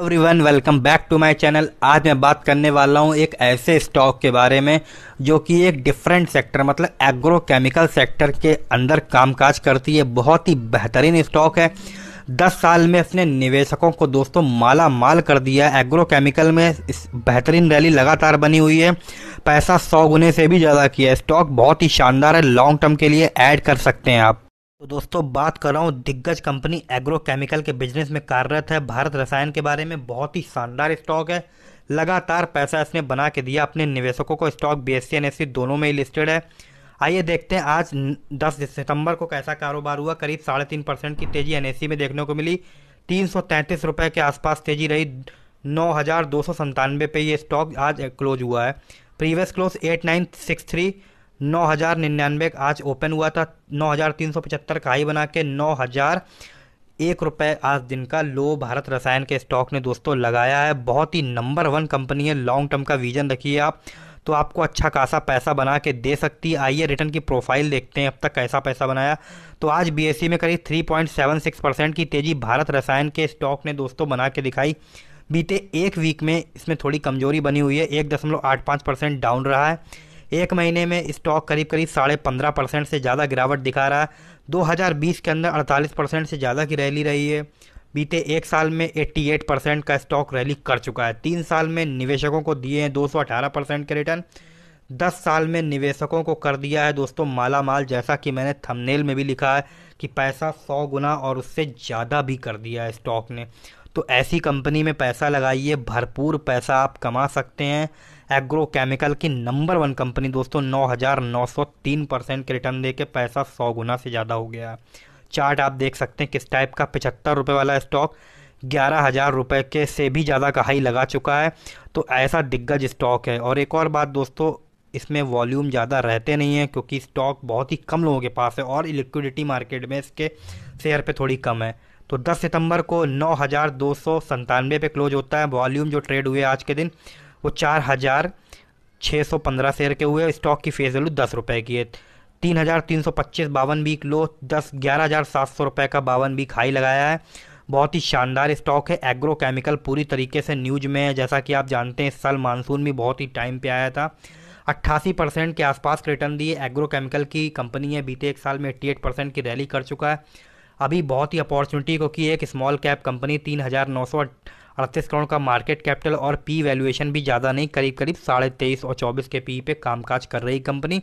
every everyone welcome back to my channel आज मैं बात करने वाला हूँ एक ऐसे स्टॉक के बारे में जो कि एक डिफरेंट सेक्टर मतलब एग्रोकेमिकल सेक्टर के अंदर कामकाज करती है बहुत ही बेहतरीन स्टॉक है दस साल में इसने निवेशकों को दोस्तों माला माल कर दिया एग्रोकेमिकल में इस बेहतरीन रैली लगातार बनी हुई है पैसा सौ गुने से भी ज़्यादा किया है स्टॉक बहुत ही शानदार है लॉन्ग टर्म के लिए ऐड कर सकते हैं आप तो दोस्तों बात कर रहा हूँ दिग्गज कंपनी एग्रोकेमिकल के बिजनेस में कार्यरत है भारत रसायन के बारे में बहुत ही शानदार स्टॉक है लगातार पैसा इसने बना के दिया अपने निवेशकों को स्टॉक बी एस सी दोनों में ही लिस्टेड है आइए देखते हैं आज 10 सितंबर को कैसा कारोबार हुआ करीब साढ़े तीन परसेंट की तेजी एन e में देखने को मिली तीन सौ तैंतीस रुपये के आसपास तेजी रही नौ हज़ार दो सौ संतानवे पे ये स्टॉक आज क्लोज हुआ है previous close at nine six three नौ हज़ार निन्यानवे आज ओपन हुआ था नौ हज़ार तीन सौ पचहत्तर का हाई बना के नौ हज़ार एक रुपये आज दिन का लो भारत रसायन के स्टॉक ने दोस्तों लगाया है बहुत ही नंबर वन कंपनी है लॉन्ग टर्म का विजन रखिए आप तो आपको अच्छा खासा पैसा बना के दे सकती है आइए रिटर्न की प्रोफाइल देखते हैं अब तक कैसा पैसा बनाया तो आज बी e में करीब 3.76 परसेंट की तेज़ी भारत रसायन के स्टॉक ने दोस्तों बना के दिखाई बीते एक वीक में इसमें थोड़ी कमजोरी बनी हुई है एक दशमलव आठ पाँच परसेंट डाउन रहा है एक महीने में स्टॉक करीब करीब साढ़े पंद्रह परसेंट से ज़्यादा गिरावट दिखा रहा है 2020 के अंदर 48 परसेंट से ज़्यादा की रैली रही है बीते एक साल में 88 परसेंट का स्टॉक रैली कर चुका है तीन साल में निवेशकों को दिए हैं अठारह परसेंट के रिटर्न दस साल में निवेशकों को कर दिया है दोस्तों माला माल जैसा कि मैंने थंबनेल में भी लिखा है कि पैसा सौ गुना और उससे ज़्यादा भी कर दिया है स्टॉक ने तो ऐसी कंपनी में पैसा लगाइए भरपूर पैसा आप कमा सकते हैं एग्रो केमिकल की नंबर वन कंपनी दोस्तों 9,903 परसेंट के रिटर्न दे के पैसा सौ गुना से ज़्यादा हो गया चार्ट आप देख सकते हैं किस टाइप का पचहत्तर रुपये वाला स्टॉक ग्यारह हज़ार रुपये के से भी ज़्यादा का हाई लगा चुका है तो ऐसा दिग्गज स्टॉक है और एक और बात दोस्तों इसमें वॉल्यूम ज़्यादा रहते नहीं हैं क्योंकि स्टॉक बहुत ही कम लोगों के पास है और लिक्विडिटी मार्केट में इसके शेयर पे थोड़ी कम है तो 10 सितंबर को नौ हज़ार दो सौ संतानवे पे क्लोज होता है वॉल्यूम जो ट्रेड हुए आज के दिन वो चार हज़ार छः सौ पंद्रह शेयर के हुए स्टॉक की फेस वैल्यू दस रुपये की है तीन हज़ार तीन सौ पच्चीस बावन बीक लो दस ग्यारह हज़ार सात सौ रुपये का बावन बीक हाई लगाया है बहुत ही शानदार स्टॉक है एग्रो केमिकल पूरी तरीके से न्यूज में है जैसा कि आप जानते हैं इस साल मानसून भी बहुत ही टाइम पे आया था अट्ठासी परसेंट के आसपास रिटर्न दिए एग्रो केमिकल की कंपनी है बीते एक साल में एट्टी एट परसेंट की रैली कर चुका है अभी बहुत ही अपॉर्चुनिटी क्योंकि एक स्मॉल कैप कंपनी तीन हज़ार नौ सौ अड़तीस करोड़ का मार्केट कैपिटल और पी वैल्यूएशन भी ज़्यादा नहीं करीब करीब साढ़े तेईस और चौबीस के पी पे कामकाज कर रही कंपनी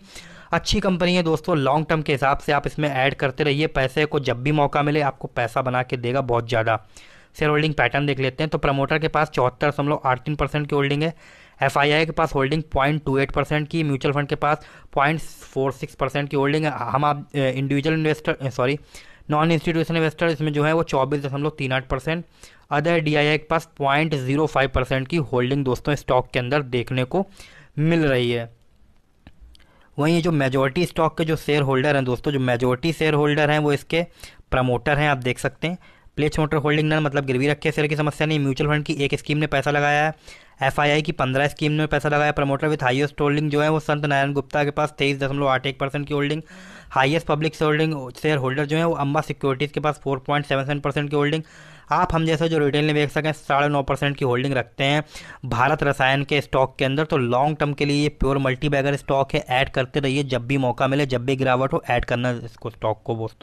अच्छी कंपनी है दोस्तों लॉन्ग टर्म के हिसाब से आप इसमें ऐड करते रहिए पैसे को जब भी मौका मिले आपको पैसा बना के देगा बहुत ज़्यादा शेयर होल्डिंग पैटर्न देख लेते हैं तो प्रमोटर के पास चौहत्तर दशमलव आठ तीन परसेंट की होल्डिंग है एफ के पास holding point two eight percent की म्यूचुअल फंड के पास पॉइंट फोर सिक्स परसेंट की होल्डिंग है हम आप individual investor sorry non institution investor इसमें जो है वो चौबीस दशमलव तीन आठ परसेंट अदर डी आई के पास पॉइंट जीरो फाइव परसेंट की होल्डिंग दोस्तों स्टॉक के अंदर देखने को मिल रही है वहीं जो मेजोरिटी स्टॉक के जो शेयर होल्डर हैं दोस्तों जो मेजोरिटी शेयर होल्डर हैं वो इसके प्रमोटर हैं आप देख सकते हैं प्लेस मोटर होल्डिंग ना मतलब गिरवी रखे शेयर की समस्या नहीं म्यूचुअल फंड की एक स्कीम ने पैसा लगाया है एफ की पंद्रह स्कीम में पैसा लगाया प्रमोटर विथ हाईएस्ट होल्डिंग जो है वो संत नारायण गुप्ता के पास तेईस दशमलव आठ एक परसेंट की holding highest public holding shareholder जो है वो अम्बा सिक्योरिटीज़ के पास four point seven seven percent की होल्डिंग आप हम जैसे जो रिटेल में देख सकें साढ़े नौ परसेंट की होल्डिंग रखते हैं भारत रसायन के स्टॉक के अंदर तो लॉन्ग टर्म के लिए ये प्योर मल्टी बैगर स्टॉक है ऐड करते रहिए जब भी मौका मिले जब भी गिरावट हो ऐड करना इसको स्टॉक को दोस्तों